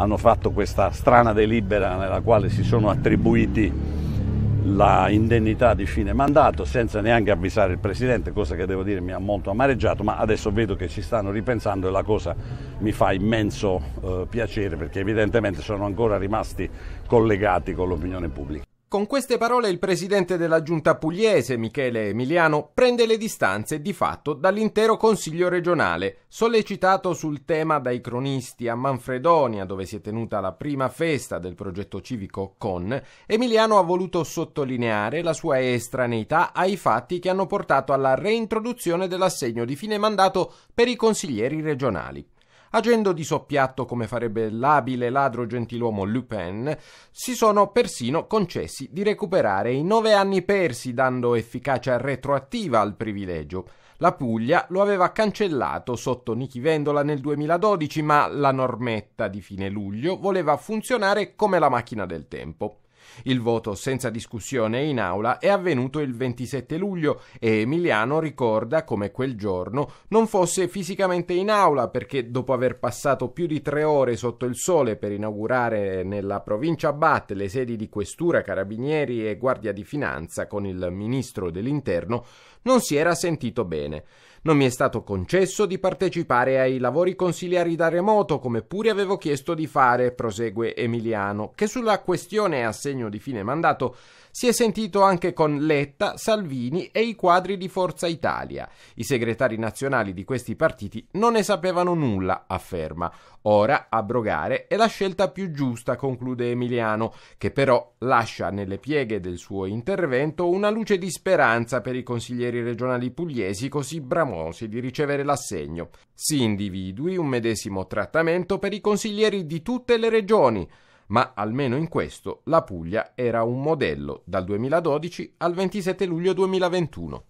hanno fatto questa strana delibera nella quale si sono attribuiti la indennità di fine mandato senza neanche avvisare il Presidente, cosa che devo dire mi ha molto amareggiato, ma adesso vedo che ci stanno ripensando e la cosa mi fa immenso eh, piacere perché evidentemente sono ancora rimasti collegati con l'opinione pubblica. Con queste parole il presidente della giunta pugliese, Michele Emiliano, prende le distanze di fatto dall'intero consiglio regionale, sollecitato sul tema dai cronisti a Manfredonia, dove si è tenuta la prima festa del progetto civico CON, Emiliano ha voluto sottolineare la sua estraneità ai fatti che hanno portato alla reintroduzione dell'assegno di fine mandato per i consiglieri regionali agendo di soppiatto come farebbe l'abile ladro gentiluomo Lupin, si sono persino concessi di recuperare i nove anni persi dando efficacia retroattiva al privilegio. La Puglia lo aveva cancellato sotto Nichi Vendola nel 2012, ma la normetta di fine luglio voleva funzionare come la macchina del tempo. Il voto senza discussione in aula è avvenuto il 27 luglio e Emiliano ricorda come quel giorno non fosse fisicamente in aula perché dopo aver passato più di tre ore sotto il sole per inaugurare nella provincia Bat le sedi di questura, carabinieri e guardia di finanza con il ministro dell'interno, non si era sentito bene. Non mi è stato concesso di partecipare ai lavori consiliari da remoto come pure avevo chiesto di fare, prosegue Emiliano, che sulla questione assegna segno di fine mandato, si è sentito anche con Letta, Salvini e i quadri di Forza Italia. I segretari nazionali di questi partiti non ne sapevano nulla, afferma. Ora abrogare è la scelta più giusta, conclude Emiliano, che però lascia nelle pieghe del suo intervento una luce di speranza per i consiglieri regionali pugliesi così bramosi di ricevere l'assegno. Si individui un medesimo trattamento per i consiglieri di tutte le regioni ma almeno in questo la Puglia era un modello dal 2012 al 27 luglio 2021.